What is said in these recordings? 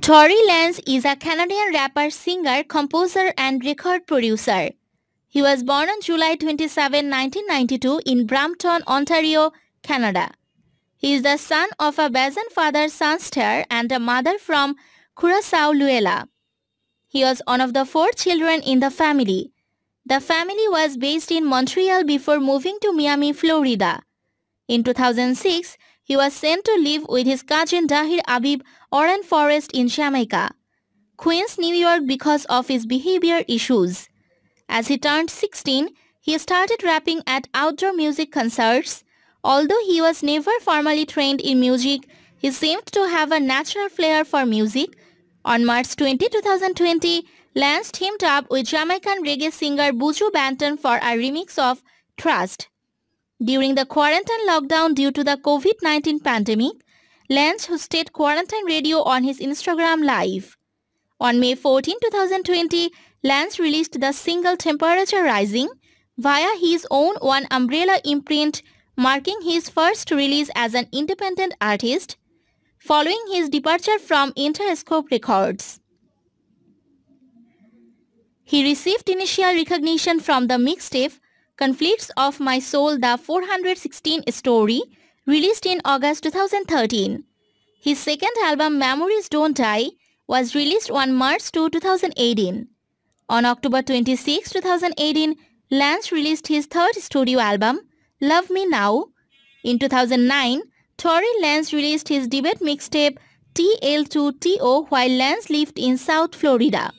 Tory Lanez is a Canadian rapper, singer, composer and record producer. He was born on July 27, 1992 in Brampton, Ontario, Canada. He is the son of a Bajan father Sanster and a mother from Curacao, Luella. He was one of the four children in the family. The family was based in Montreal before moving to Miami, Florida. In 2006, he was sent to live with his cousin Dahir Abib Oran Forest in Jamaica, Queens, New York because of his behavior issues. As he turned 16, he started rapping at outdoor music concerts. Although he was never formally trained in music, he seemed to have a natural flair for music. On March 20, 2020, Lance teamed up with Jamaican reggae singer Buju Banton for a remix of Trust. During the quarantine lockdown due to the COVID-19 pandemic, Lance hosted Quarantine Radio on his Instagram Live. On May 14, 2020, Lance released the single Temperature Rising via his own One Umbrella imprint, marking his first release as an independent artist, following his departure from Interscope Records. He received initial recognition from the mixtape Conflicts of My Soul The 416 Story released in August 2013. His second album Memories Don't Die was released on March 2, 2018. On October 26, 2018, Lance released his third studio album, Love Me Now. In 2009, Tori Lance released his debut mixtape TL2TO while Lance lived in South Florida.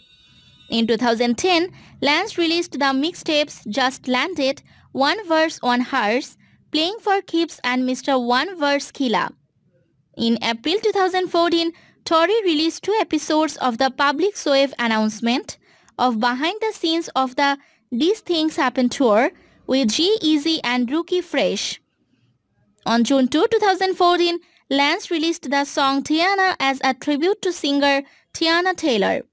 In 2010, Lance released the mixtapes Just Landed, One Verse One Hearts, Playing for Keeps and Mr. One Verse Killer. In April 2014, Tori released two episodes of the public SOEV announcement of behind the scenes of the These Things Happen tour with G-Eazy and Rookie Fresh. On June 2, 2014, Lance released the song Tiana as a tribute to singer Tiana Taylor.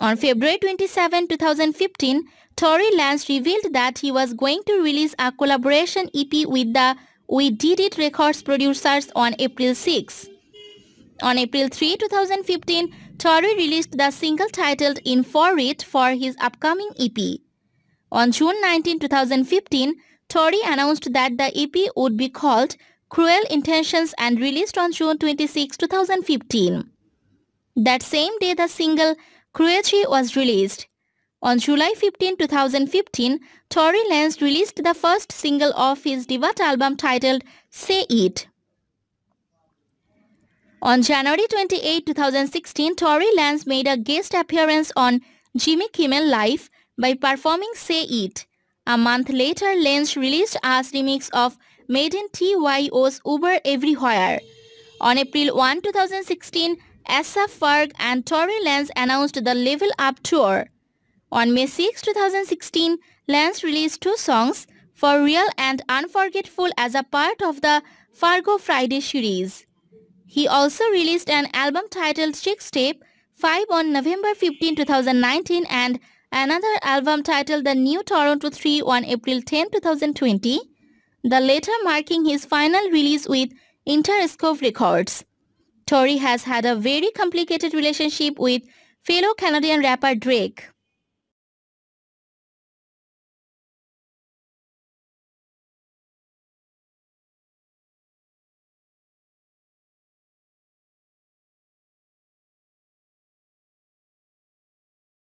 On February 27, 2015, Tory Lance revealed that he was going to release a collaboration EP with the We Did It Records producers on April 6. On April 3, 2015, Tory released the single titled In For It for his upcoming EP. On June 19, 2015, Tory announced that the EP would be called Cruel Intentions and released on June 26, 2015. That same day, the single Cruelty was released. On July 15, 2015, Tory Lanez released the first single of his debut album titled Say It. On January 28, 2016, Tory Lanez made a guest appearance on Jimmy Kimmel Live by performing Say It. A month later, Lenz released a remix of Made in TYO's Uber Everywhere. On April 1, 2016, Asaf Farg and Tori Lenz announced the Level Up tour. On May 6, 2016, Lenz released two songs, For Real and Unforgettable as a part of the Fargo Friday series. He also released an album titled Chick's Tape 5 on November 15, 2019 and another album titled The New Toronto 3 on April 10, 2020, the latter marking his final release with Interscope Records. Tori has had a very complicated relationship with fellow Canadian rapper Drake.